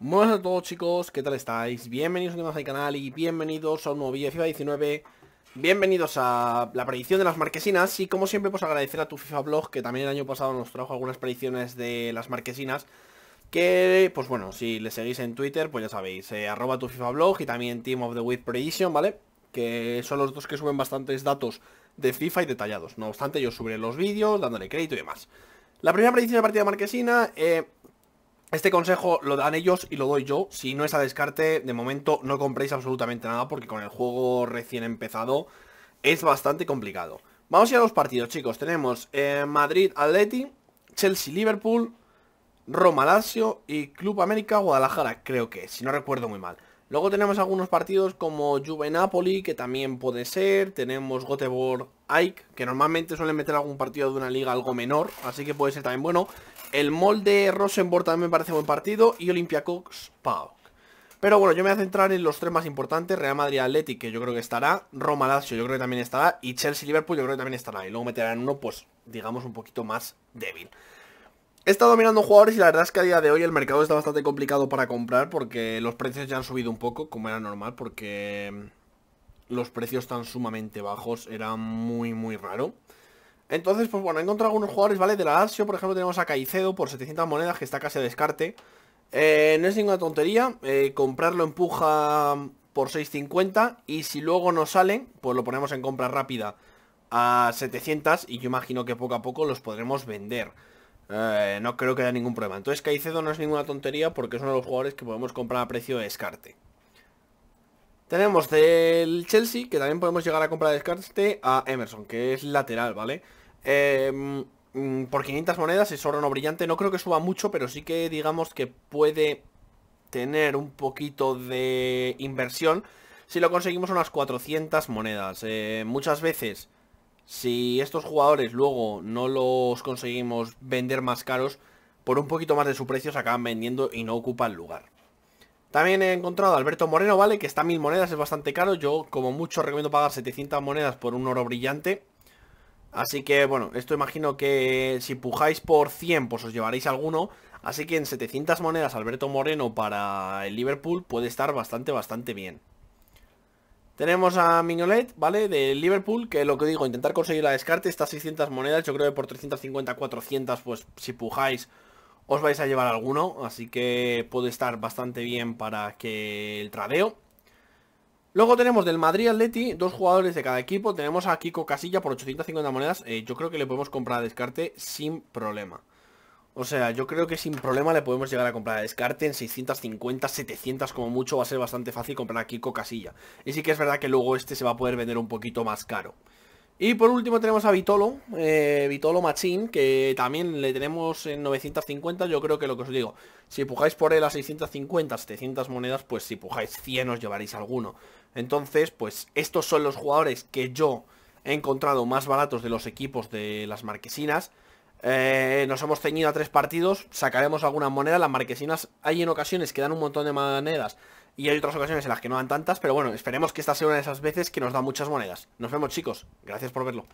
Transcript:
Buenas a todos chicos, ¿qué tal estáis? Bienvenidos a más al canal y bienvenidos a un nuevo vídeo de FIFA 19 Bienvenidos a la predicción de las marquesinas y como siempre pues agradecer a tu FIFA Blog que también el año pasado nos trajo algunas predicciones de las marquesinas Que pues bueno, si le seguís en Twitter pues ya sabéis, eh, arroba tu FIFA Blog y también Team of the Week Prediction, ¿vale? Que son los dos que suben bastantes datos de FIFA y detallados No obstante yo subiré los vídeos dándole crédito y demás La primera predicción de partida marquesina... Eh, este consejo lo dan ellos y lo doy yo. Si no es a descarte, de momento no compréis absolutamente nada porque con el juego recién empezado es bastante complicado. Vamos a ir a los partidos, chicos. Tenemos eh, Madrid-Atleti, Chelsea-Liverpool, Roma-Lazio y Club América-Guadalajara, creo que, si no recuerdo muy mal. Luego tenemos algunos partidos como Juve-Napoli, que también puede ser. Tenemos goteborg ike que normalmente suelen meter algún partido de una liga algo menor, así que puede ser también bueno. El molde Rosenborg también me parece buen partido. Y Olympiacos Pau. Pero bueno, yo me voy a centrar en los tres más importantes. Real Madrid atletic que yo creo que estará. Roma Lazio, yo creo que también estará. Y Chelsea Liverpool, yo creo que también estará. Y luego meterán uno, pues, digamos, un poquito más débil. He estado mirando jugadores y la verdad es que a día de hoy el mercado está bastante complicado para comprar porque los precios ya han subido un poco, como era normal, porque los precios tan sumamente bajos era muy, muy raro. Entonces, pues bueno, he encontrado algunos jugadores, ¿vale? De la Lazio, por ejemplo, tenemos a Caicedo por 700 monedas, que está casi a descarte. Eh, no es ninguna tontería, eh, comprarlo empuja por 650 y si luego no salen, pues lo ponemos en compra rápida a 700 y yo imagino que poco a poco los podremos vender. Eh, no creo que haya ningún problema. Entonces Caicedo no es ninguna tontería porque es uno de los jugadores que podemos comprar a precio de descarte. Tenemos del Chelsea, que también podemos llegar a comprar descarte a Emerson, que es lateral, ¿vale? Eh, mm, por 500 monedas es oro no brillante. No creo que suba mucho, pero sí que digamos que puede tener un poquito de inversión si lo conseguimos unas 400 monedas. Eh, muchas veces, si estos jugadores luego no los conseguimos vender más caros, por un poquito más de su precio se acaban vendiendo y no ocupan lugar. También he encontrado a Alberto Moreno, ¿vale? Que está a mil monedas, es bastante caro. Yo, como mucho, recomiendo pagar 700 monedas por un oro brillante. Así que, bueno, esto imagino que si pujáis por 100, pues os llevaréis alguno. Así que en 700 monedas Alberto Moreno para el Liverpool puede estar bastante, bastante bien. Tenemos a Mignolet, ¿vale? De Liverpool, que lo que digo, intentar conseguir la descarte, estas 600 monedas, yo creo que por 350, 400, pues si pujáis os vais a llevar alguno, así que puede estar bastante bien para que el tradeo. Luego tenemos del Madrid Atleti, dos jugadores de cada equipo. Tenemos a Kiko Casilla por 850 monedas. Eh, yo creo que le podemos comprar a descarte sin problema. O sea, yo creo que sin problema le podemos llegar a comprar a descarte en 650, 700 como mucho. Va a ser bastante fácil comprar a Kiko Casilla. Y sí que es verdad que luego este se va a poder vender un poquito más caro. Y por último tenemos a Vitolo, eh, Vitolo Machín, que también le tenemos en 950, yo creo que lo que os digo, si pujáis por él a 650, 700 monedas, pues si pujáis 100 os llevaréis alguno. Entonces, pues estos son los jugadores que yo he encontrado más baratos de los equipos de las marquesinas. Eh, nos hemos ceñido a tres partidos, sacaremos alguna moneda, las marquesinas hay en ocasiones que dan un montón de monedas y hay otras ocasiones en las que no dan tantas, pero bueno, esperemos que esta sea una de esas veces que nos da muchas monedas. Nos vemos chicos, gracias por verlo.